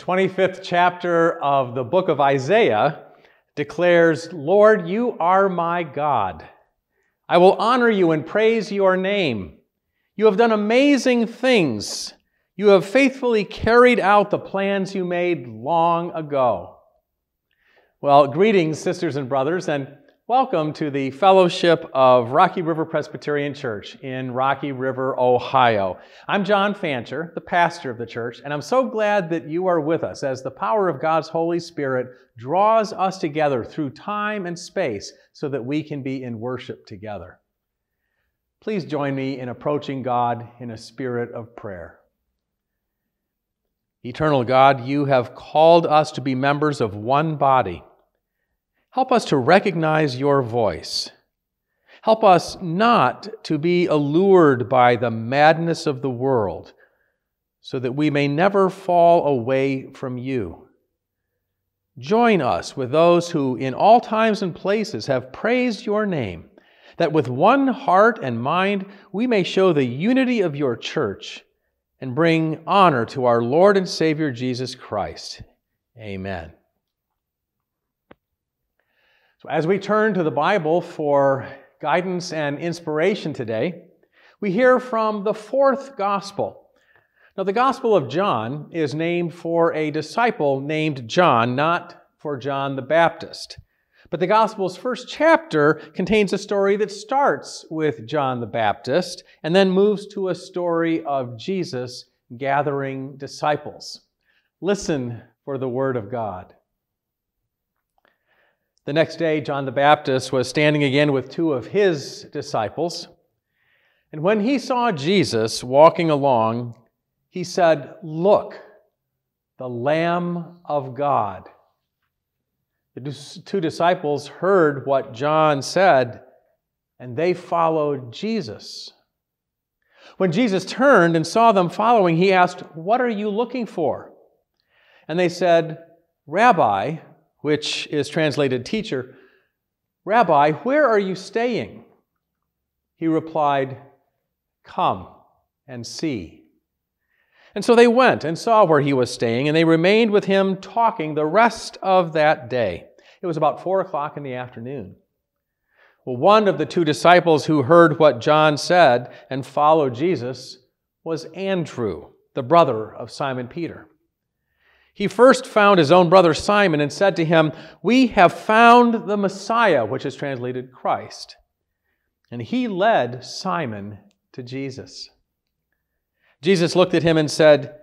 25th chapter of the book of Isaiah declares, Lord, you are my God. I will honor you and praise your name. You have done amazing things. You have faithfully carried out the plans you made long ago. Well, greetings, sisters and brothers, and Welcome to the Fellowship of Rocky River Presbyterian Church in Rocky River, Ohio. I'm John Fancher, the pastor of the church, and I'm so glad that you are with us as the power of God's Holy Spirit draws us together through time and space so that we can be in worship together. Please join me in approaching God in a spirit of prayer. Eternal God, you have called us to be members of one body Help us to recognize your voice. Help us not to be allured by the madness of the world, so that we may never fall away from you. Join us with those who, in all times and places, have praised your name, that with one heart and mind we may show the unity of your church and bring honor to our Lord and Savior Jesus Christ. Amen. So, as we turn to the Bible for guidance and inspiration today, we hear from the fourth gospel. Now, the Gospel of John is named for a disciple named John, not for John the Baptist. But the Gospel's first chapter contains a story that starts with John the Baptist and then moves to a story of Jesus gathering disciples. Listen for the Word of God. The next day, John the Baptist was standing again with two of his disciples. And when he saw Jesus walking along, he said, Look, the Lamb of God. The two disciples heard what John said, and they followed Jesus. When Jesus turned and saw them following, he asked, What are you looking for? And they said, Rabbi, which is translated teacher, Rabbi, where are you staying? He replied, Come and see. And so they went and saw where he was staying, and they remained with him talking the rest of that day. It was about four o'clock in the afternoon. Well, one of the two disciples who heard what John said and followed Jesus was Andrew, the brother of Simon Peter. He first found his own brother Simon and said to him, We have found the Messiah, which is translated Christ. And he led Simon to Jesus. Jesus looked at him and said,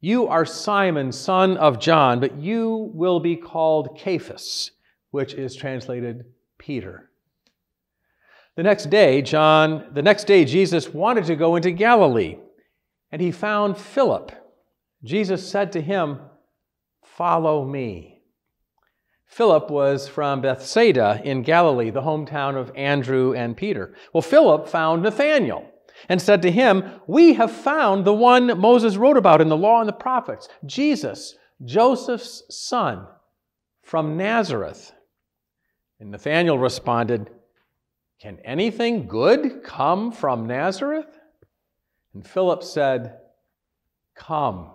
You are Simon, son of John, but you will be called Cephas, which is translated Peter. The next day, John, the next day, Jesus wanted to go into Galilee, and he found Philip. Jesus said to him, Follow me. Philip was from Bethsaida in Galilee, the hometown of Andrew and Peter. Well, Philip found Nathanael and said to him, We have found the one Moses wrote about in the law and the prophets, Jesus, Joseph's son from Nazareth. And Nathanael responded, Can anything good come from Nazareth? And Philip said, Come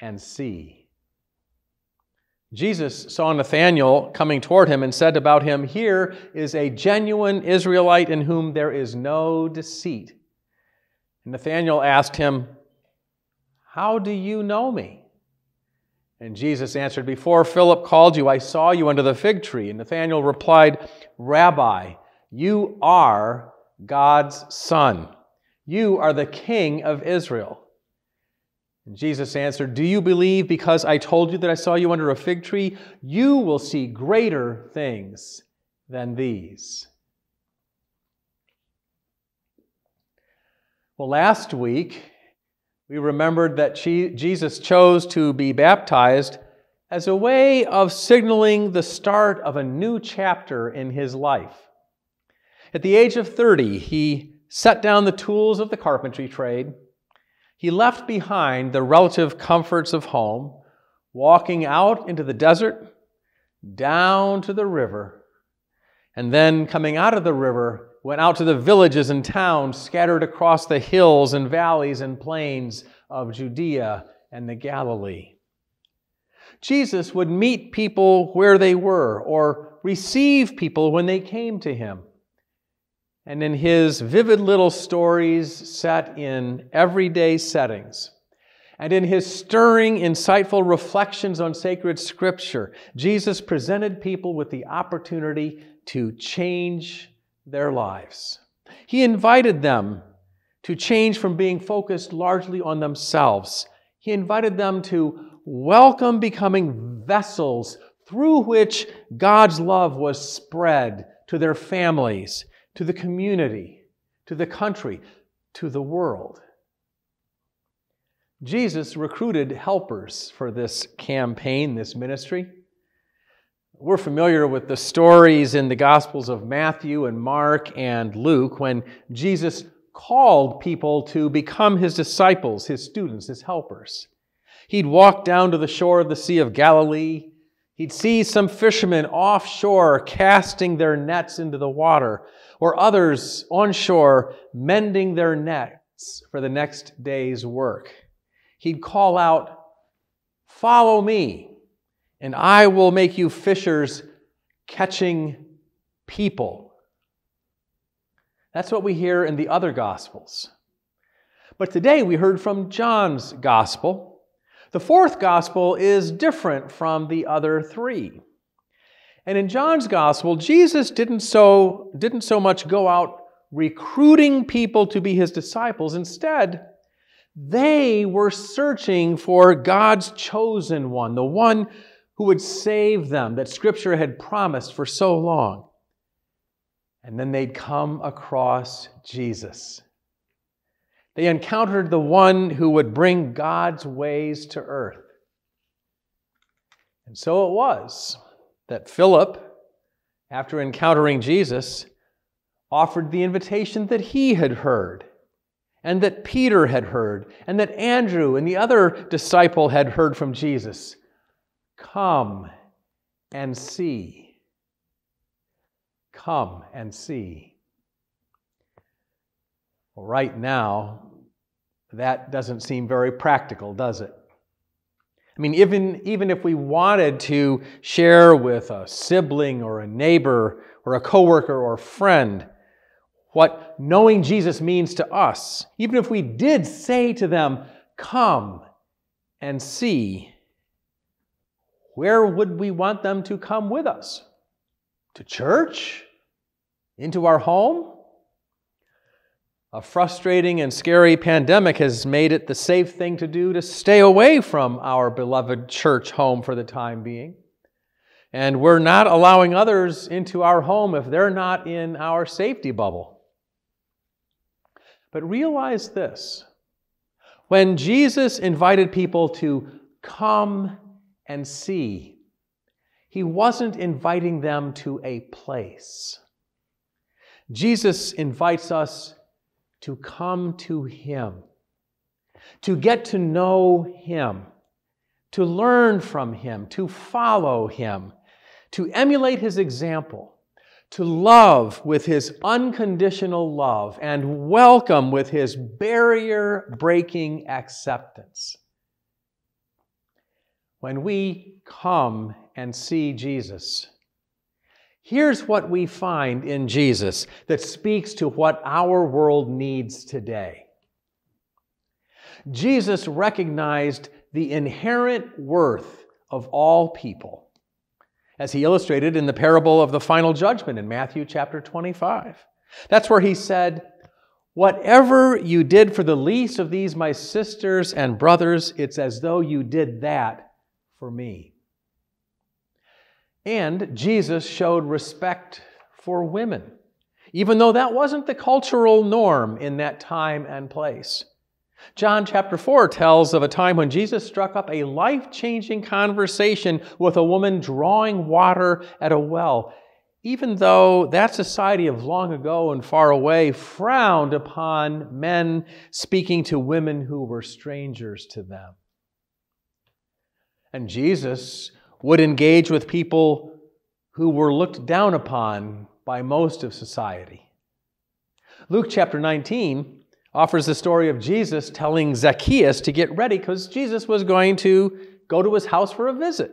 and see. Jesus saw Nathanael coming toward him and said about him, Here is a genuine Israelite in whom there is no deceit. And Nathanael asked him, How do you know me? And Jesus answered, Before Philip called you, I saw you under the fig tree. And Nathanael replied, Rabbi, you are God's son. You are the king of Israel. And Jesus answered, Do you believe because I told you that I saw you under a fig tree? You will see greater things than these. Well, last week, we remembered that Jesus chose to be baptized as a way of signaling the start of a new chapter in his life. At the age of 30, he set down the tools of the carpentry trade he left behind the relative comforts of home, walking out into the desert, down to the river, and then coming out of the river, went out to the villages and towns scattered across the hills and valleys and plains of Judea and the Galilee. Jesus would meet people where they were or receive people when they came to him and in his vivid little stories set in everyday settings, and in his stirring, insightful reflections on sacred scripture, Jesus presented people with the opportunity to change their lives. He invited them to change from being focused largely on themselves. He invited them to welcome becoming vessels through which God's love was spread to their families to the community, to the country, to the world. Jesus recruited helpers for this campaign, this ministry. We're familiar with the stories in the Gospels of Matthew and Mark and Luke when Jesus called people to become his disciples, his students, his helpers. He'd walk down to the shore of the Sea of Galilee. He'd see some fishermen offshore casting their nets into the water or others on shore mending their nets for the next day's work. He'd call out, Follow me, and I will make you fishers catching people. That's what we hear in the other Gospels. But today we heard from John's Gospel. The fourth Gospel is different from the other three. And in John's gospel, Jesus didn't so, didn't so much go out recruiting people to be his disciples. Instead, they were searching for God's chosen one, the one who would save them that Scripture had promised for so long. And then they'd come across Jesus. They encountered the one who would bring God's ways to earth. And so it was that Philip, after encountering Jesus, offered the invitation that he had heard, and that Peter had heard, and that Andrew and the other disciple had heard from Jesus Come and see. Come and see. Well, right now, that doesn't seem very practical, does it? I mean, even, even if we wanted to share with a sibling or a neighbor or a coworker or a friend what knowing Jesus means to us, even if we did say to them, Come and see, where would we want them to come with us? To church? Into our home? A frustrating and scary pandemic has made it the safe thing to do to stay away from our beloved church home for the time being. And we're not allowing others into our home if they're not in our safety bubble. But realize this when Jesus invited people to come and see, he wasn't inviting them to a place. Jesus invites us to come to Him, to get to know Him, to learn from Him, to follow Him, to emulate His example, to love with His unconditional love, and welcome with His barrier breaking acceptance. When we come and see Jesus, Here's what we find in Jesus that speaks to what our world needs today. Jesus recognized the inherent worth of all people, as he illustrated in the parable of the final judgment in Matthew chapter 25. That's where he said, Whatever you did for the least of these, my sisters and brothers, it's as though you did that for me. And Jesus showed respect for women, even though that wasn't the cultural norm in that time and place. John chapter 4 tells of a time when Jesus struck up a life changing conversation with a woman drawing water at a well, even though that society of long ago and far away frowned upon men speaking to women who were strangers to them. And Jesus would engage with people who were looked down upon by most of society. Luke chapter 19 offers the story of Jesus telling Zacchaeus to get ready because Jesus was going to go to his house for a visit.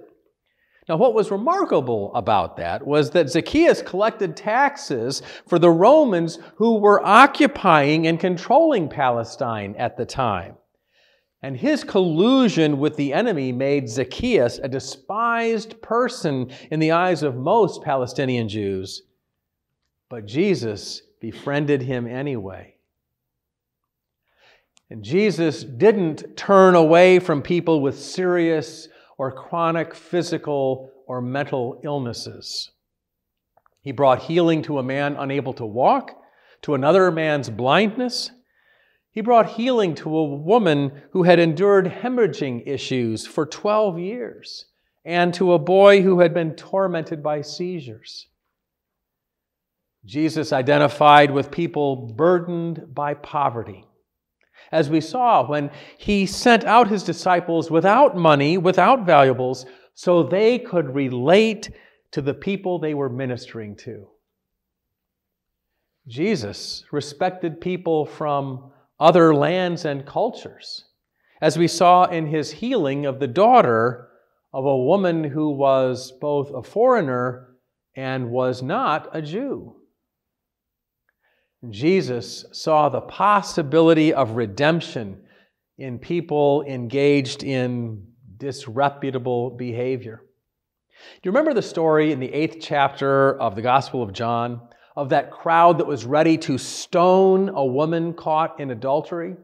Now, what was remarkable about that was that Zacchaeus collected taxes for the Romans who were occupying and controlling Palestine at the time. And his collusion with the enemy made Zacchaeus a despised person in the eyes of most Palestinian Jews. But Jesus befriended him anyway. And Jesus didn't turn away from people with serious or chronic physical or mental illnesses. He brought healing to a man unable to walk, to another man's blindness, he brought healing to a woman who had endured hemorrhaging issues for 12 years and to a boy who had been tormented by seizures. Jesus identified with people burdened by poverty. As we saw when he sent out his disciples without money, without valuables, so they could relate to the people they were ministering to. Jesus respected people from other lands and cultures, as we saw in his healing of the daughter of a woman who was both a foreigner and was not a Jew. Jesus saw the possibility of redemption in people engaged in disreputable behavior. Do you remember the story in the eighth chapter of the Gospel of John of that crowd that was ready to stone a woman caught in adultery?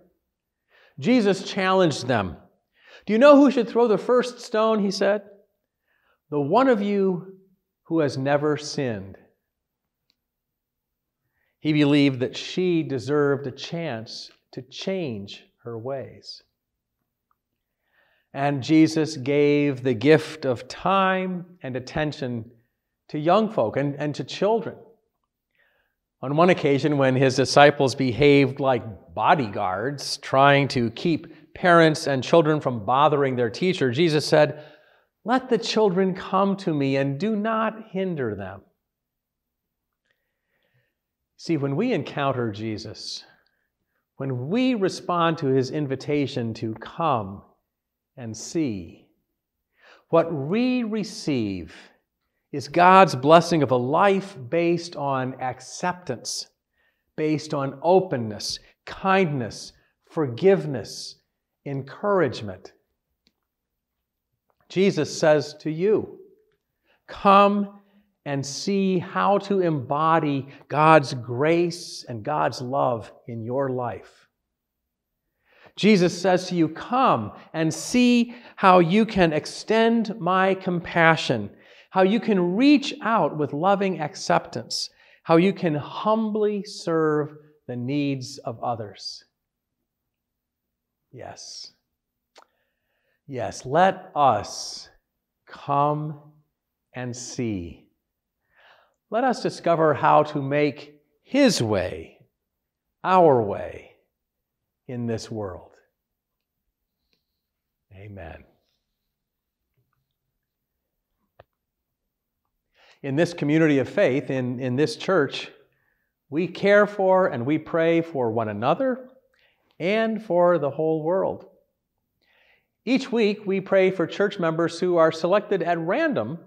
Jesus challenged them. Do you know who should throw the first stone? He said. The one of you who has never sinned. He believed that she deserved a chance to change her ways. And Jesus gave the gift of time and attention to young folk and, and to children. On one occasion, when his disciples behaved like bodyguards, trying to keep parents and children from bothering their teacher, Jesus said, Let the children come to me and do not hinder them. See, when we encounter Jesus, when we respond to his invitation to come and see, what we receive is God's blessing of a life based on acceptance, based on openness, kindness, forgiveness, encouragement. Jesus says to you, Come and see how to embody God's grace and God's love in your life. Jesus says to you, Come and see how you can extend my compassion how you can reach out with loving acceptance, how you can humbly serve the needs of others. Yes. Yes, let us come and see. Let us discover how to make His way our way in this world. Amen. in this community of faith, in, in this church, we care for and we pray for one another and for the whole world. Each week, we pray for church members who are selected at random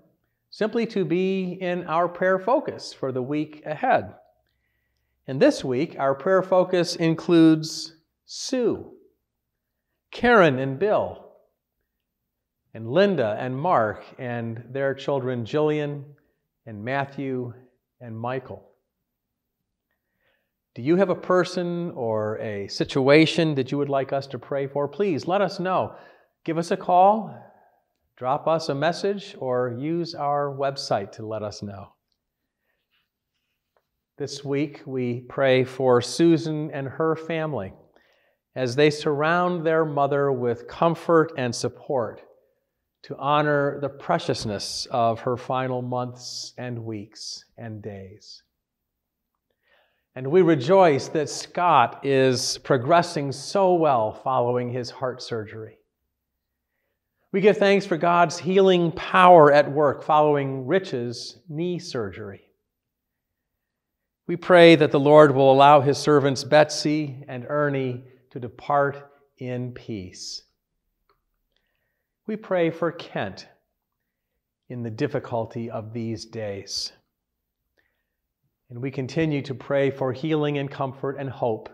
simply to be in our prayer focus for the week ahead. And this week, our prayer focus includes Sue, Karen and Bill, and Linda and Mark and their children, Jillian and Matthew and Michael. Do you have a person or a situation that you would like us to pray for? Please let us know. Give us a call, drop us a message, or use our website to let us know. This week, we pray for Susan and her family as they surround their mother with comfort and support to honor the preciousness of her final months and weeks and days. And we rejoice that Scott is progressing so well following his heart surgery. We give thanks for God's healing power at work following Rich's knee surgery. We pray that the Lord will allow his servants Betsy and Ernie to depart in peace. We pray for Kent in the difficulty of these days. And we continue to pray for healing and comfort and hope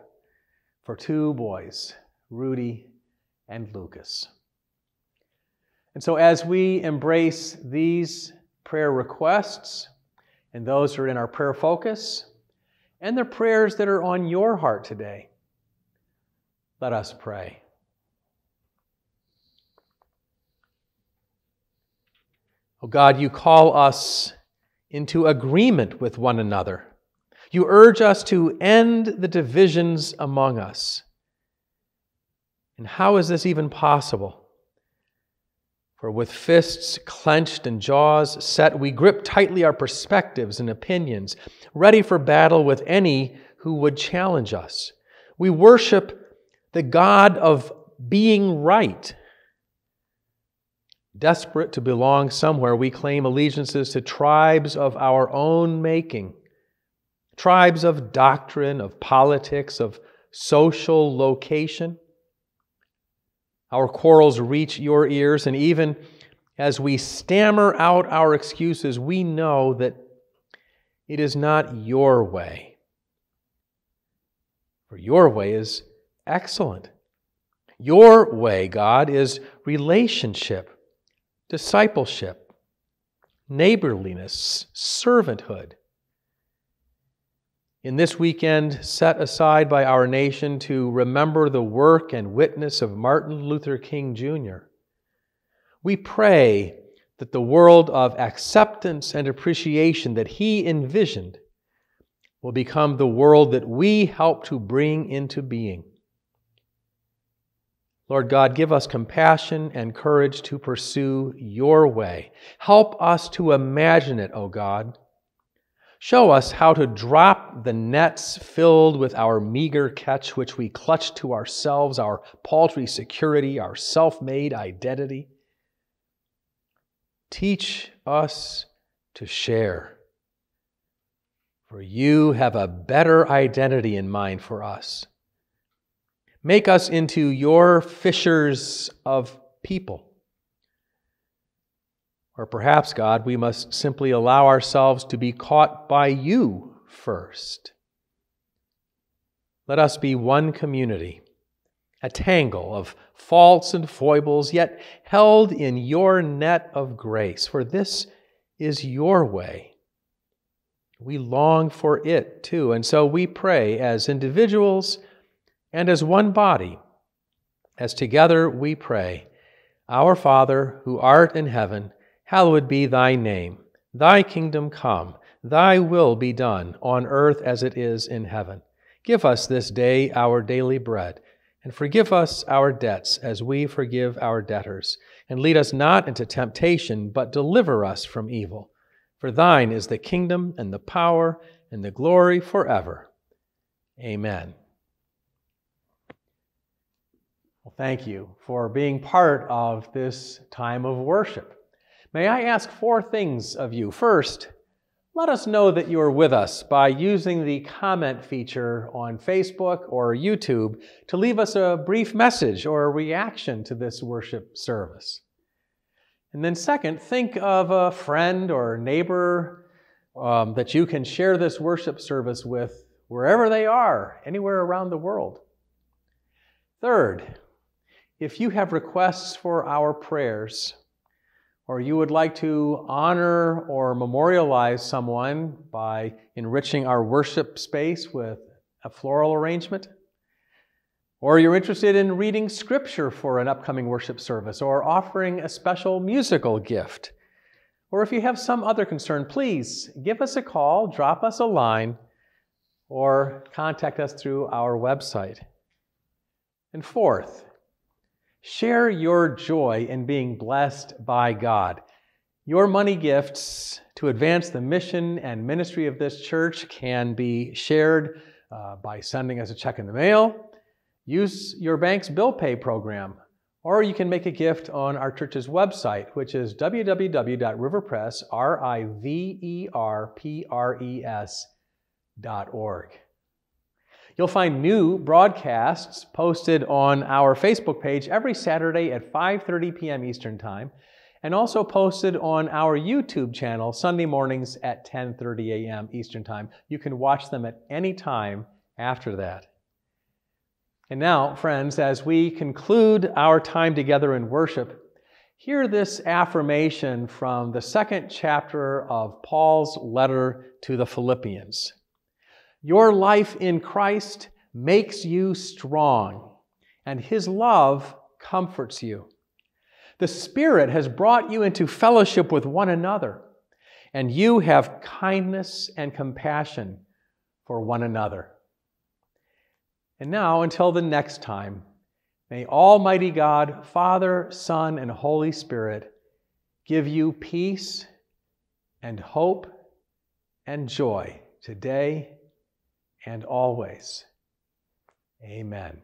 for two boys, Rudy and Lucas. And so, as we embrace these prayer requests, and those are in our prayer focus, and the prayers that are on your heart today, let us pray. Oh God, you call us into agreement with one another. You urge us to end the divisions among us. And how is this even possible? For with fists clenched and jaws set, we grip tightly our perspectives and opinions, ready for battle with any who would challenge us. We worship the God of being right Desperate to belong somewhere, we claim allegiances to tribes of our own making, tribes of doctrine, of politics, of social location. Our quarrels reach your ears, and even as we stammer out our excuses, we know that it is not your way. For your way is excellent. Your way, God, is relationship discipleship, neighborliness, servanthood. In this weekend set aside by our nation to remember the work and witness of Martin Luther King Jr., we pray that the world of acceptance and appreciation that he envisioned will become the world that we help to bring into being. Lord God, give us compassion and courage to pursue your way. Help us to imagine it, O God. Show us how to drop the nets filled with our meager catch, which we clutch to ourselves, our paltry security, our self made identity. Teach us to share, for you have a better identity in mind for us Make us into your fishers of people. Or perhaps, God, we must simply allow ourselves to be caught by you first. Let us be one community, a tangle of faults and foibles, yet held in your net of grace, for this is your way. We long for it too, and so we pray as individuals and as one body, as together we pray, Our Father, who art in heaven, hallowed be thy name. Thy kingdom come, thy will be done, on earth as it is in heaven. Give us this day our daily bread, and forgive us our debts as we forgive our debtors. And lead us not into temptation, but deliver us from evil. For thine is the kingdom, and the power, and the glory forever. Amen. Well, thank you for being part of this time of worship. May I ask four things of you? First, let us know that you are with us by using the comment feature on Facebook or YouTube to leave us a brief message or a reaction to this worship service. And then, second, think of a friend or neighbor um, that you can share this worship service with wherever they are, anywhere around the world. Third, if you have requests for our prayers, or you would like to honor or memorialize someone by enriching our worship space with a floral arrangement, or you're interested in reading scripture for an upcoming worship service, or offering a special musical gift, or if you have some other concern, please give us a call, drop us a line, or contact us through our website. And fourth, Share your joy in being blessed by God. Your money gifts to advance the mission and ministry of this church can be shared uh, by sending us a check in the mail. Use your bank's bill pay program, or you can make a gift on our church's website, which is www.riverpress.org. You'll find new broadcasts posted on our Facebook page every Saturday at 5:30 p.m. Eastern Time and also posted on our YouTube channel Sunday mornings at 10:30 a.m. Eastern Time. You can watch them at any time after that. And now, friends, as we conclude our time together in worship, hear this affirmation from the second chapter of Paul's letter to the Philippians. Your life in Christ makes you strong, and His love comforts you. The Spirit has brought you into fellowship with one another, and you have kindness and compassion for one another. And now, until the next time, may Almighty God, Father, Son, and Holy Spirit give you peace and hope and joy today and always. Amen.